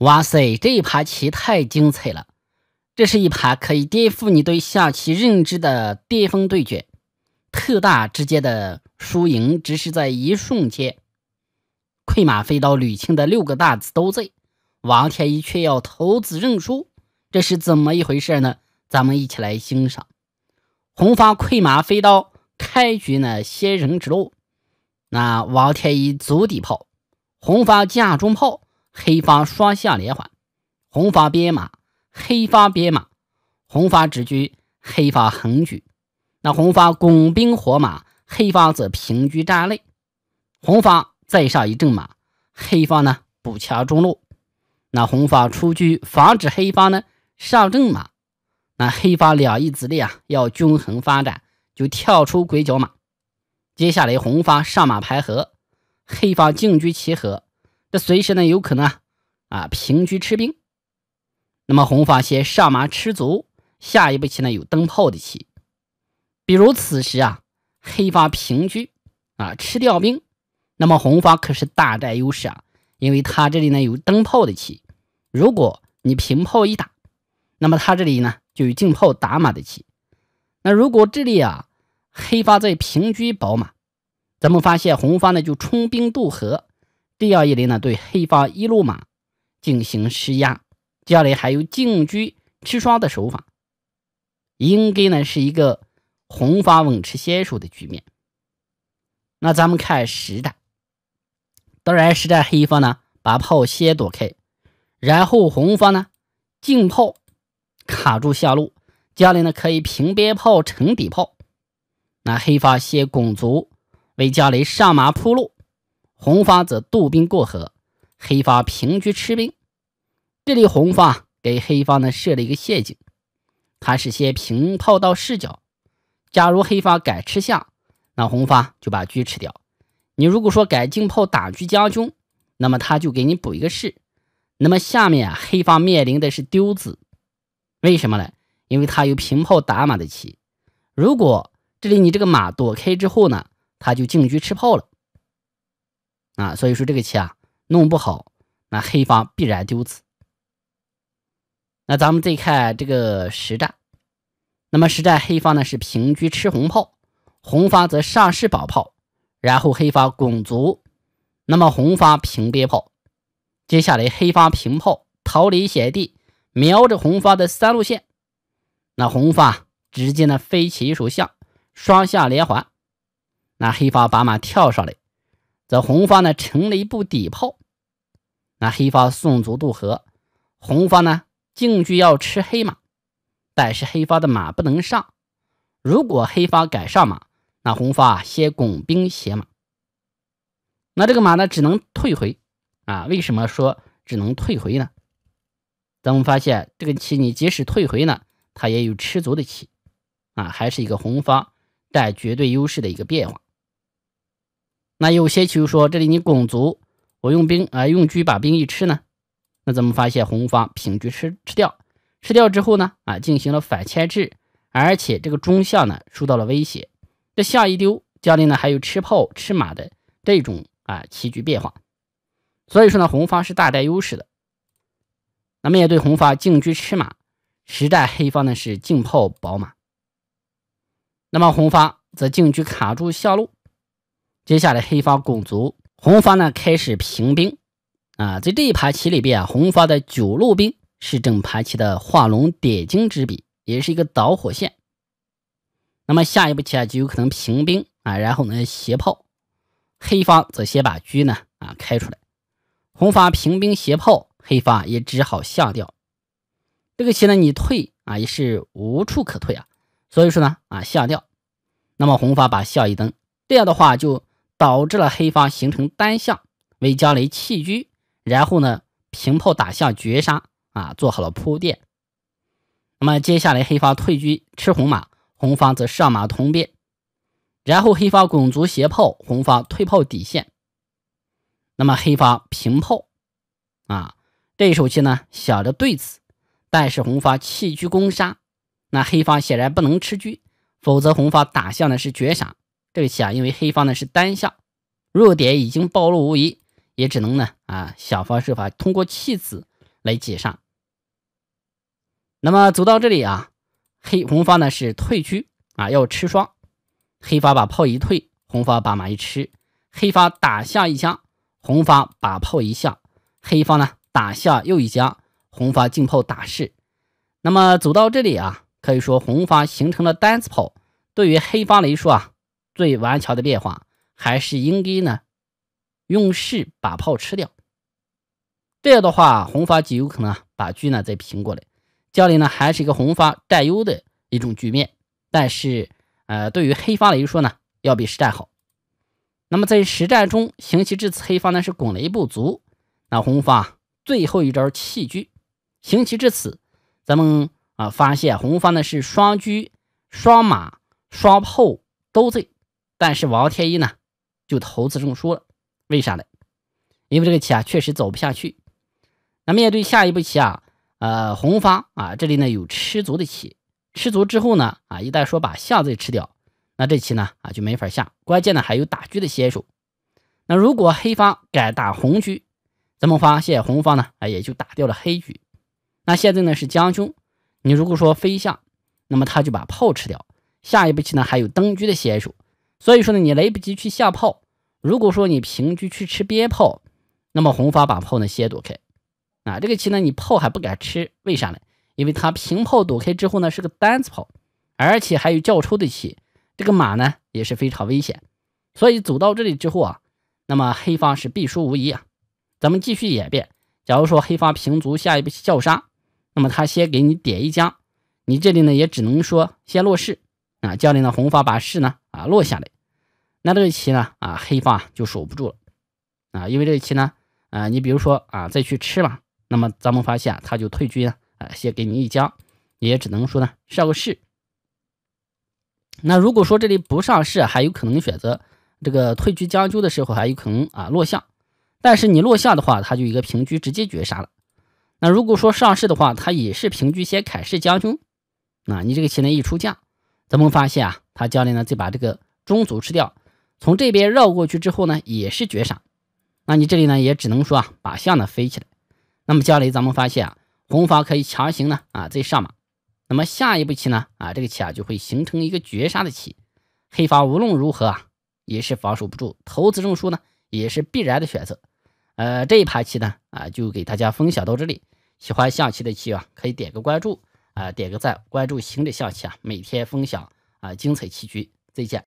哇塞，这一盘棋太精彩了！这是一盘可以颠覆你对下棋认知的巅峰对决，特大之间的输赢只是在一瞬间。快马飞刀吕青的六个大子都在，王天一却要投子认输，这是怎么一回事呢？咱们一起来欣赏。红方快马飞刀开局呢，先人指路，那王天一足底炮，红方架中炮。黑方双象连环，红方边马，黑方边马，红方直车，黑方横车。那红方拱兵活马，黑方则平车占肋。红方再上一正马，黑方呢补强中路。那红方出车防止黑方呢上正马。那黑方两翼子力啊要均衡发展，就跳出鬼脚马。接下来红方上马排河，黑方进车齐河。这随时呢有可能啊啊平车吃兵，那么红方先上马吃卒，下一步棋呢有灯泡的棋，比如此时啊黑方平车啊吃掉兵，那么红方可是大占优势啊，因为他这里呢有灯泡的棋，如果你平炮一打，那么他这里呢就有进炮打马的棋，那如果这里啊黑方在平车宝马，咱们发现红方呢就冲兵渡河。第二一类呢，对黑方一路马进行施压。将来还有进车吃双的手法，应该呢是一个红方稳吃先手的局面。那咱们看实战，当然实战黑方呢把炮先躲开，然后红方呢进炮卡住下路，将来呢可以平边炮沉底炮。那黑方先拱卒为将来上马铺路。红方则渡兵过河，黑方平车吃兵。这里红方给黑方呢设了一个陷阱，他是先平炮到士角。假如黑方敢吃象，那红方就把车吃掉。你如果说改进炮打车将军，那么他就给你补一个士。那么下面啊，黑方面临的是丢子，为什么呢？因为他有平炮打马的棋。如果这里你这个马躲开之后呢，他就进车吃炮了。啊，所以说这个棋啊，弄不好，那黑方必然丢子。那咱们再看这个实战，那么实战黑方呢是平车吃红炮，红方则上士保炮，然后黑方拱卒，那么红方平边炮，接下来黑方平炮逃离险地，瞄着红方的三路线，那红方直接呢飞起一手象，双象连环，那黑方把马跳上来。则红方呢成了一步底炮，那黑方送卒渡河，红方呢进车要吃黑马，但是黑方的马不能上。如果黑方敢上马，那红方先拱兵斜马，那这个马呢只能退回。啊，为什么说只能退回呢？咱们发现这个棋，你即使退回呢，它也有吃卒的棋，啊，还是一个红方占绝对优势的一个变化。那有些棋，说这里你拱卒，我用兵啊，用车把兵一吃呢，那怎么发现红方平车吃吃掉，吃掉之后呢，啊进行了反牵制，而且这个中象呢受到了威胁，这象一丢，家里呢还有吃炮吃马的这种啊棋局变化，所以说呢，红方是大带优势的，那面也对红方进车吃马，实战黑方呢是进炮保马，那么红方则进车卡住下路。接下来黑方拱卒，红方呢开始平兵，啊，在这一盘棋里边啊，红方的九路兵是整盘棋的画龙点睛之笔，也是一个导火线。那么下一步棋啊就有可能平兵啊，然后呢斜炮，黑方则先把车呢啊开出来，红方平兵斜炮，黑方也只好下掉。这个棋呢你退啊也是无处可退啊，所以说呢啊下掉。那么红方把象一蹬，这样的话就。导致了黑方形成单象，为将来弃车，然后呢平炮打象绝杀啊做好了铺垫。那么接下来黑方退车吃红马，红方则上马通变，然后黑方拱卒斜炮，红方退炮底线。那么黑方平炮啊这一手棋呢想着对子，但是红方弃车攻杀，那黑方显然不能吃车，否则红方打象呢是绝杀。这棋啊，因为黑方呢是单相，弱点已经暴露无遗，也只能呢啊想方设法通过弃子来解上。那么走到这里啊，黑红方呢是退车啊要吃双，黑方把炮一退，红方把马一吃，黑方打下一将，红方把炮一下，黑方呢打下又一将，红方进炮打士。那么走到这里啊，可以说红方形成了单子炮，对于黑方来说啊。最顽强的变化还是应该呢用士把炮吃掉，这样的话红方就有可能把车呢再平过来，这里呢还是一个红方占优的一种局面，但是呃对于黑方来说呢要比实战好。那么在实战中行棋至此，黑方呢是拱了一步卒。那红方最后一招弃车，行棋至此，咱们啊发现红方呢是双车、双马、双炮都在。但是王天一呢，就投资中输了。为啥呢？因为这个棋啊，确实走不下去。那面对下一步棋啊，呃，红方啊，这里呢有吃卒的棋，吃卒之后呢，啊，一旦说把象子吃掉，那这棋呢啊就没法下。关键呢还有打车的先手。那如果黑方敢打红车，咱们发现红方呢，哎也就打掉了黑车。那现在呢是将军，你如果说飞象，那么他就把炮吃掉。下一步棋呢还有登车的先手。所以说呢，你来不及去下炮。如果说你平车去吃鞭炮，那么红方把炮呢先躲开，啊，这个棋呢你炮还不敢吃，为啥呢？因为它平炮躲开之后呢是个单子炮，而且还有叫抽的棋，这个马呢也是非常危险。所以走到这里之后啊，那么黑方是必输无疑啊。咱们继续演变，假如说黑方平卒下一步叫杀，那么他先给你点一将，你这里呢也只能说先落士。啊，将领的红方把士呢？啊落下来，那这个棋呢？啊黑方就守不住了，啊，因为这个棋呢，啊你比如说啊再去吃嘛，那么咱们发现他就退车啊，先给你一将，也只能说呢上个士。那如果说这里不上士，还有可能选择这个退居将就的时候，还有可能啊落象，但是你落象的话，他就一个平车直接绝杀了。那如果说上士的话，他也是平车先砍士将军，那你这个棋呢一出将。咱们发现啊，他将来呢再把这个中卒吃掉，从这边绕过去之后呢，也是绝杀。那你这里呢，也只能说啊，把象呢飞起来。那么将来咱们发现啊，红方可以强行呢啊再上马。那么下一步棋呢啊，这个棋啊就会形成一个绝杀的棋。黑方无论如何啊也是防守不住，投资证书呢也是必然的选择。呃，这一盘棋呢啊就给大家分享到这里。喜欢象棋的棋友啊，可以点个关注。啊，点个赞，关注“行的象棋”啊，每天分享啊精彩棋局，再见。